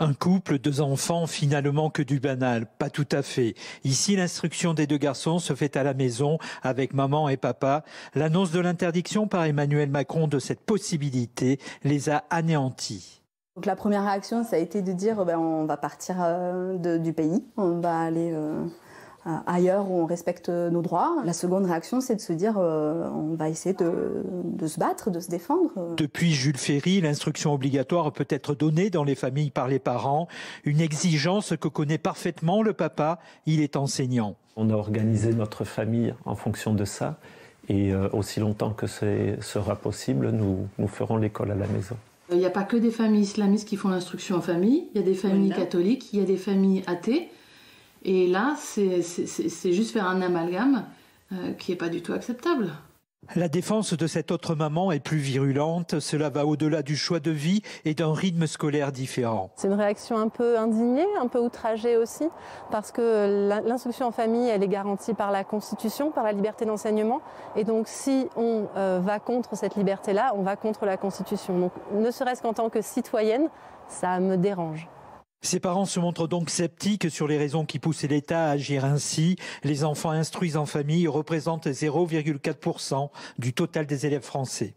un couple, deux enfants, finalement que du banal. Pas tout à fait. Ici, l'instruction des deux garçons se fait à la maison avec maman et papa. L'annonce de l'interdiction par Emmanuel Macron de cette possibilité les a anéantis. la première réaction, ça a été de dire ben, on va partir euh, du pays, on va aller euh, euh, ailleurs où on respecte nos droits. La seconde réaction, c'est de se dire euh, on va essayer de, se battre, de se défendre. Depuis Jules Ferry, l'instruction obligatoire peut être donnée dans les familles par les parents, une exigence que connaît parfaitement le papa, il est enseignant. On a organisé notre famille en fonction de ça, et euh, aussi longtemps que ce sera possible, nous, nous ferons l'école à la maison. Il n'y a pas que des familles islamistes qui font l'instruction en famille, il y a des familles catholiques, il y a des familles athées. Et là, c'est juste faire un amalgame euh, qui n'est pas du tout acceptable. La défense de cette autre maman est plus virulente. Cela va au-delà du choix de vie et d'un rythme scolaire différent. C'est une réaction un peu indignée, un peu outragée aussi, parce que l'instruction en famille, elle est garantie par la Constitution, par la liberté d'enseignement. Et donc, si on euh, va contre cette liberté-là, on va contre la Constitution. Donc, ne serait-ce qu'en tant que citoyenne, ça me dérange. Ses parents se montrent donc sceptiques sur les raisons qui poussent l'État à agir ainsi. Les enfants instruits en famille représentent 0,4% du total des élèves français.